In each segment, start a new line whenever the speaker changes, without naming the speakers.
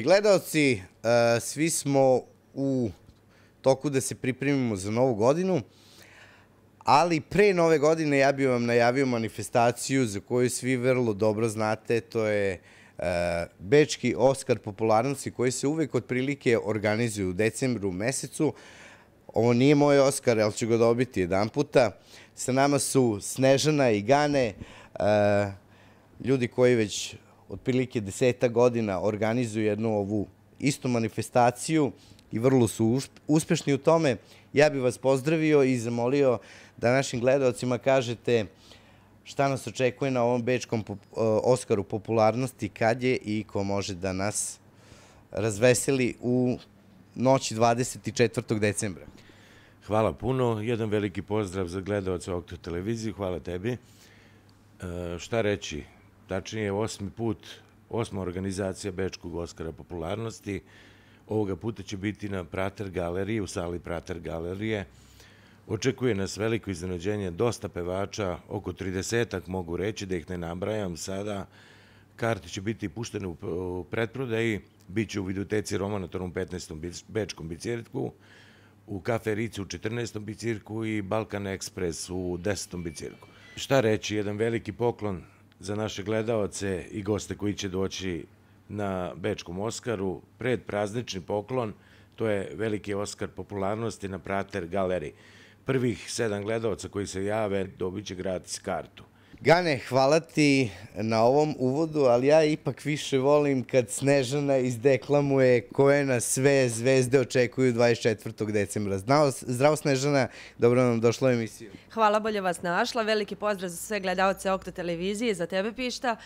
Gledalci, e, svi smo u toku da se pripremimo za novu godinu, ali pre nove godine ja bih vam najavio manifestaciju za koju svi vrlo dobro znate, to je e, Bečki Oskar popularnosti koji se uvek otprilike organizuje u decembru mesecu. Ovo nije moj Oskar, ali ću ga dobiti jedan puta. Sa nama su Snežana i Gane, e, ljudi koji već otprilike deseta godina organizuju jednu ovu istu manifestaciju i vrlo su uspešni u tome. Ja bih vas pozdravio i zamolio da našim gledalcima kažete šta nas očekuje na ovom bečkom e, Oskaru popularnosti, kad je i ko može da nas razveseli u noći 24. decembra. Hvala puno, jedan veliki pozdrav
za gledalce Okto televizije, hvala tebi. E, šta reći, tačnije osmi put, osma organizacija Bečkog Oskara popularnosti. Ovoga puta će biti na Prater galeriji, u sali Prater galerije. Očekuje nas veliko iznenađenje dosta pevača, oko 30 ak mogu reći, da ih ne nabrajam sada. Karte će biti puštene u pretprodaji, bit će u videoteci Torom 15. Bečkom bicirku, u Kaferici u 14. bicirku i Balkan Express u 10. bicirku. Šta reći, jedan veliki poklon za naše gledalce i goste koji će doći na Bečkom Oskaru. Pred praznični poklon, to je veliki Oskar popularnosti na Prater Galeri. Prvih sedam gledalca koji se jave dobit će gratis kartu.
Gane, hvala ti na ovom uvodu, ali ja ipak više volim kad Snežana izdeklamuje koje na sve zvezde očekuju 24. decembra. Znao, zdravo Snežana, dobro nam došla u emisiju.
Hvala, bolje vas našla. Veliki pozdrav za sve gledalce Okta televizije, za tebe Pišta.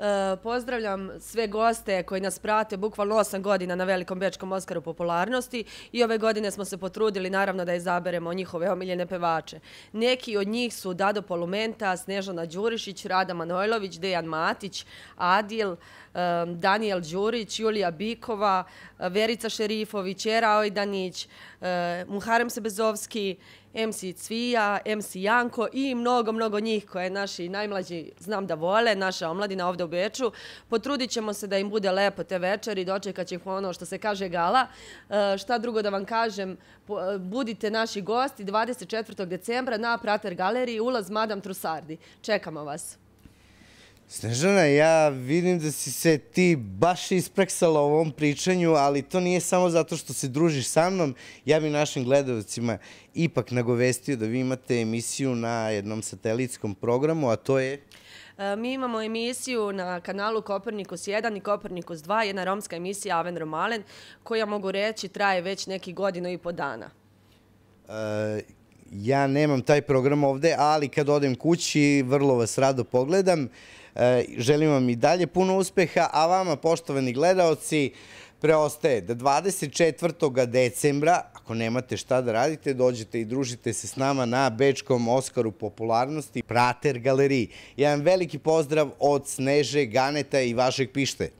Eh, pozdravljam sve goste koji nas prate bukvalno 8 godina na Velikom Bečkom Oskaru popularnosti i ove godine smo se potrudili naravno da izaberemo njihove omiljene pevače. Neki od njih su Dado Polumenta, Snežana Đurišić, Rada Manojlović, Dejan Matić, Adil, Daniel Đurić, Julija Bikova, Verica Šerifović, Era Ojdanić, eh, Muharem Sebezovski MC Cvija, MC Janko i mnogo, mnogo njih koje naši najmlađi znam da vole, naša omladina ovde u Beču. Potrudit ćemo se da im bude lepo te večeri, dočekat će ih ono što se kaže gala. E, šta drugo da vam kažem, e, budite naši gosti 24. decembra na Prater galeriji, ulaz Madame Trusardi. Čekamo vas.
Snežana, ja vidim da si se ti baš ispreksala o ovom pričanju, ali to nije samo zato što se družiš sa mnom. Ja bi našim gledalcima ipak nagovestio da vi imate emisiju na jednom satelitskom programu, a to je...
E, mi imamo emisiju na kanalu Kopernikus 1 i Kopernikus 2, jedna romska emisija Aven Romalen, koja mogu reći traje već neki godinu i po dana.
E, ja nemam taj program ovde, ali kad odem kući, vrlo vas rado pogledam. E, želim vam i dalje puno uspeha, a vama, poštovani gledalci, preostaje da 24. decembra, ako nemate šta da radite, dođete i družite se s nama na Bečkom Oskaru popularnosti Prater galeriji. Jedan veliki pozdrav od Sneže, Ganeta i vašeg pište.